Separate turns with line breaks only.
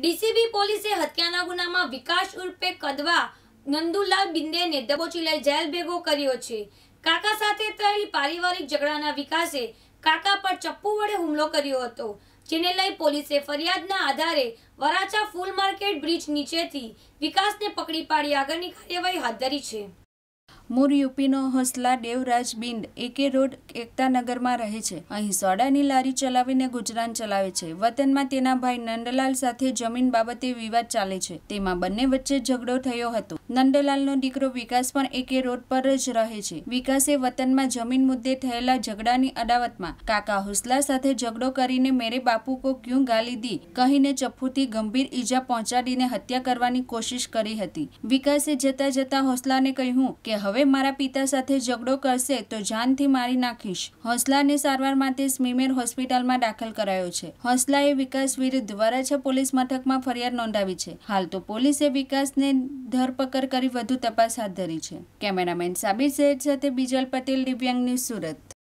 DCB પોલીસે હત્યાના ગુનામાં વિકાસ ઉર્ફે કદવા નંદુલાલ બિંદેને દબોચી લઈ જેલ ભેગો કર્યો છે કાકા સાથે થયેલી પારિવારિક ઝઘડાના વિકાસે કાકા પર ચપ્પુ વડે હુમલો કર્યો હતો જેને લઈ પોલીસે ફરિયાદના આધારે વરાછા ફૂલ માર્કેટ બ્રિજ નીચેથી વિકાસને પકડી પાડી આગળની કાર્યવાહી હાથ ધરી છે
મૂળ યુપીનો હોસલા દેવરાજ બિંદ એકે રોડ એકતાનગરમાં રહે છે અહીં સોડાની લારી ચલાવીને ગુજરાન ચલાવે છે વતનમાં તેના ભાઈ નંદલાલ સાથે જમીન બાબતે વિવાદ ચાલે છે તેમાં બંને વચ્ચે ઝઘડો થયો હતો નંદલાલનો દીકરો વિકાસ પણ એકે રોડ પર જ રહે છે વિકાસે વતનમાં જમીન મુદ્દે થયેલા ઝઘડાની અદાવતમાં કાકા હોસલા સાથે ઝઘડો કરીને મેરે બાપુ કો ક્યું ગાલી દી કહીને ચપ્પુથી ગંભીર ઈજા પહોંચાડીને હત્યા કરવાની કોશિશ કરી હતી વિકાસે જતા જતા હોસલાને કહ્યું કે હવે હવે મારા પિતા સાથે ઝઘડો કરશે તો જાનથી મારી નાખીશ હોસલાને સારવાર માટે સ્મીમેર હોસ્પિટલમાં દાખલ કરાયો છે હોસલાએ વિકાસ વિરુદ્ધ વરાછા પોલીસ મથકમાં ફરિયાદ નોંધાવી છે હાલ તો પોલીસે વિકાસને ધરપકડ કરી વધુ તપાસ હાથ ધરી છે કેમેરામેન સાબિર શેઠ સાથે બીજલ પટેલ દિવ્યાંગ ન્યૂઝ સુરત